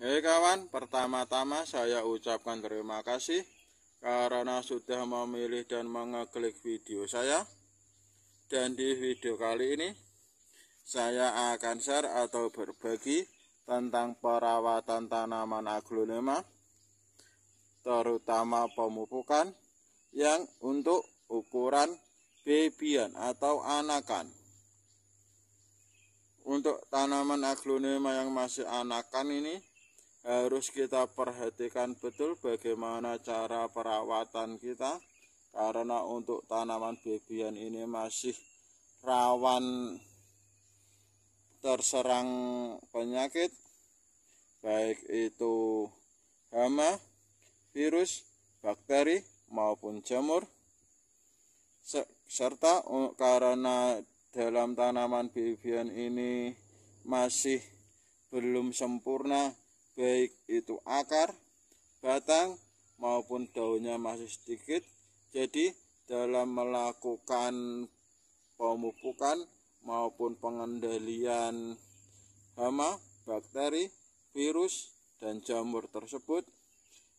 Hei kawan, pertama-tama saya ucapkan terima kasih karena sudah memilih dan mengeklik video saya. Dan di video kali ini, saya akan share atau berbagi tentang perawatan tanaman aglonema, terutama pemupukan yang untuk ukuran babyan atau anakan. Untuk tanaman aglonema yang masih anakan ini, harus kita perhatikan betul bagaimana cara perawatan kita karena untuk tanaman bebian ini masih rawan terserang penyakit baik itu hama, virus, bakteri maupun jamur serta karena dalam tanaman bebian ini masih belum sempurna baik itu akar, batang maupun daunnya masih sedikit. Jadi dalam melakukan pemupukan maupun pengendalian hama, bakteri, virus, dan jamur tersebut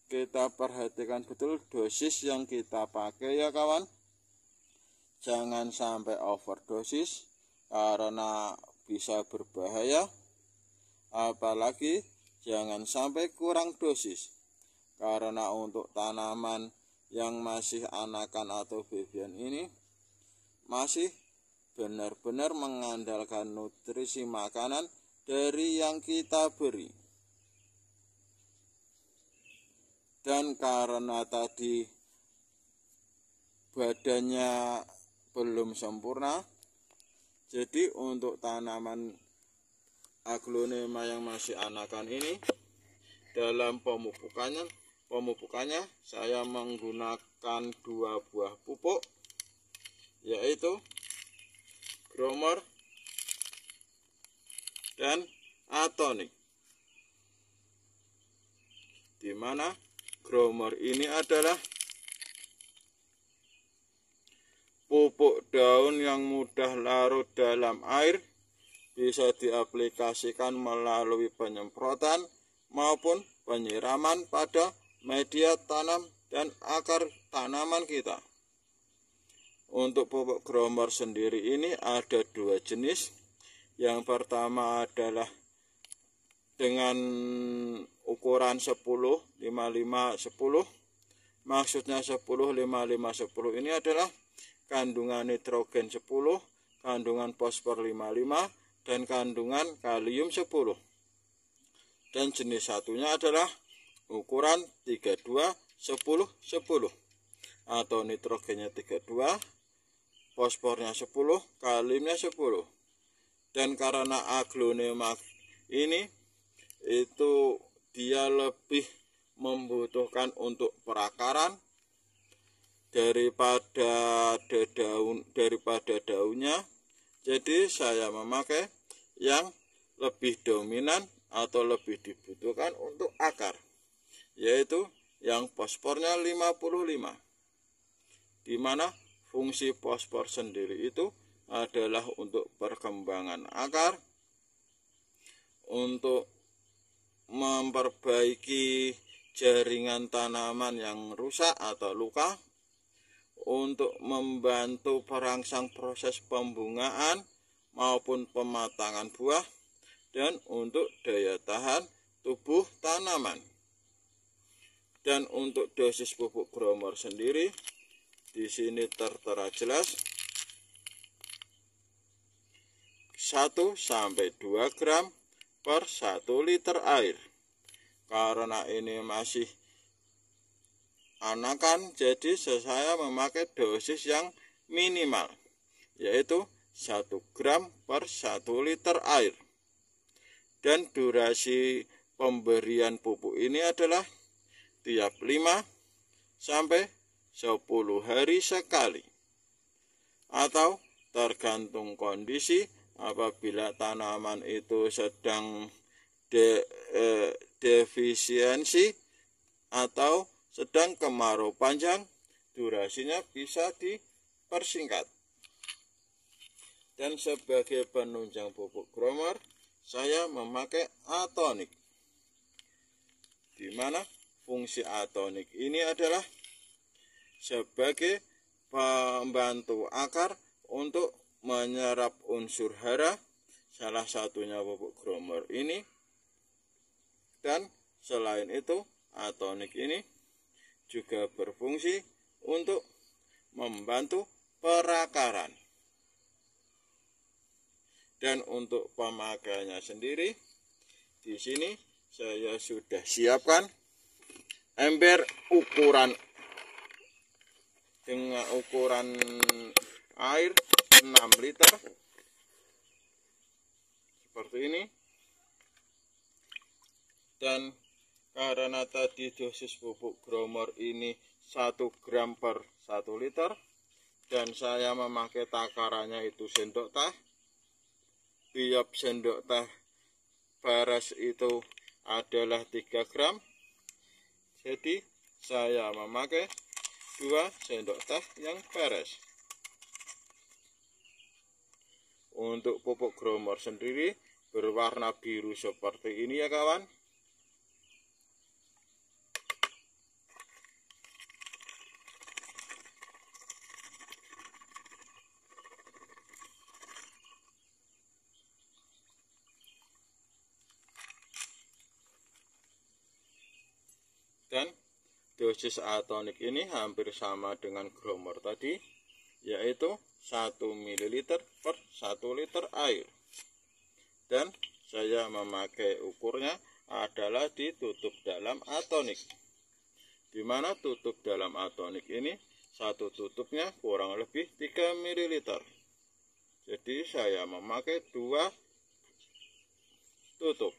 kita perhatikan betul dosis yang kita pakai ya kawan jangan sampai overdosis karena bisa berbahaya apalagi jangan sampai kurang dosis karena untuk tanaman yang masih anakan atau bebian ini masih benar-benar mengandalkan nutrisi makanan dari yang kita beri dan karena tadi badannya belum sempurna jadi untuk tanaman aglonema yang masih anakan ini dalam pemupukannya pemupukannya saya menggunakan dua buah pupuk yaitu gromor dan atonik dimana gromor ini adalah pupuk daun yang mudah larut dalam air bisa diaplikasikan melalui penyemprotan maupun penyiraman pada media tanam dan akar tanaman kita. Untuk pupuk gromor sendiri ini ada dua jenis. Yang pertama adalah dengan ukuran 10, 55, 10. Maksudnya 10, 55, 10 ini adalah kandungan nitrogen 10, kandungan fosfor 55, dan kandungan kalium 10 dan jenis satunya adalah ukuran 32 10 10 atau nitrogennya 32 fosfornya 10 kaliumnya 10 dan karena aglonema ini itu dia lebih membutuhkan untuk perakaran daripada daun daripada daunnya jadi saya memakai yang lebih dominan atau lebih dibutuhkan untuk akar yaitu yang fosfornya 55 Dimana fungsi fosfor sendiri itu adalah untuk perkembangan akar untuk memperbaiki jaringan tanaman yang rusak atau luka untuk membantu perangsang proses pembungaan maupun pematangan buah dan untuk daya tahan tubuh tanaman. Dan untuk dosis pupuk bromor sendiri di sini tertera jelas 1 sampai 2 gram per 1 liter air. Karena ini masih anakan jadi saya memakai dosis yang minimal yaitu 1 gram per 1 liter air dan durasi pemberian pupuk ini adalah tiap 5 sampai 10 hari sekali atau tergantung kondisi apabila tanaman itu sedang de, eh, defisiensi atau sedang kemarau panjang durasinya bisa dipersingkat. Dan sebagai penunjang pupuk kromer, saya memakai atonik. Di mana fungsi atonik ini adalah sebagai pembantu akar untuk menyerap unsur hara, salah satunya pupuk kromer ini. Dan selain itu, atonik ini juga berfungsi untuk membantu perakaran. Dan untuk pemakaiannya sendiri, di sini saya sudah siapkan ember ukuran dengan ukuran air 6 liter seperti ini dan karena tadi dosis pupuk gromor ini 1 gram per 1 liter dan saya memakai takarannya itu sendok teh tiap sendok teh baras itu adalah 3 gram jadi saya memakai 2 sendok teh yang baras untuk pupuk gromor sendiri berwarna biru seperti ini ya kawan dan dosis atonik ini hampir sama dengan gromor tadi yaitu 1 ml per 1 liter air dan saya memakai ukurnya adalah ditutup dalam atonik dimana tutup dalam atonik ini satu tutupnya kurang lebih 3 ml jadi saya memakai dua tutup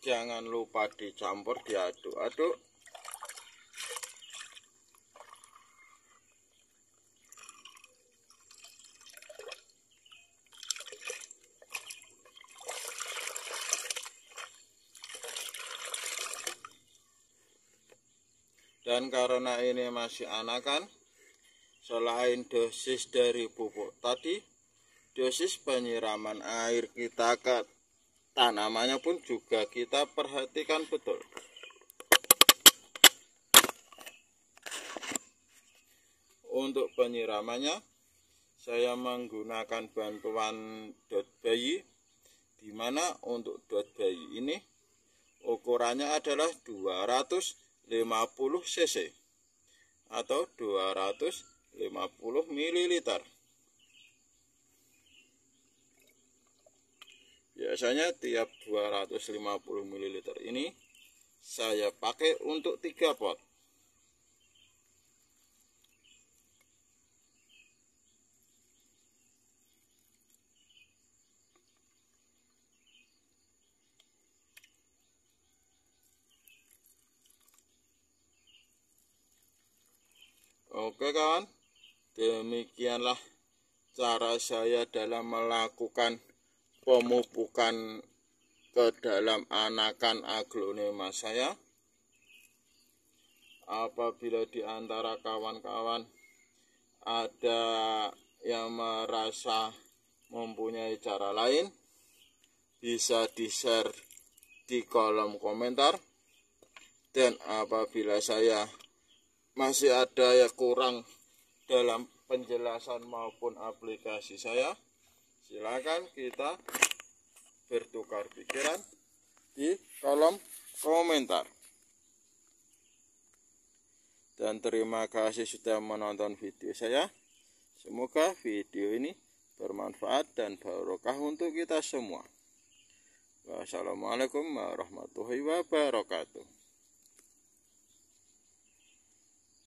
jangan lupa dicampur diaduk-aduk dan karena ini masih anakan selain dosis dari pupuk tadi dosis penyiraman air kita akan tanamannya namanya pun juga kita perhatikan betul. Untuk penyiramannya, saya menggunakan bantuan dot bayi, dimana untuk dot bayi ini ukurannya adalah 250 cc atau 250 ml. biasanya tiap 250 ml ini saya pakai untuk 3 pot Oke kawan, demikianlah cara saya dalam melakukan pemupukan ke dalam anakan aglonema saya apabila di antara kawan-kawan ada yang merasa mempunyai cara lain bisa di-share di kolom komentar dan apabila saya masih ada yang kurang dalam penjelasan maupun aplikasi saya silakan kita bertukar pikiran di kolom komentar dan terima kasih sudah menonton video saya semoga video ini bermanfaat dan barokah untuk kita semua wassalamualaikum warahmatullahi wabarakatuh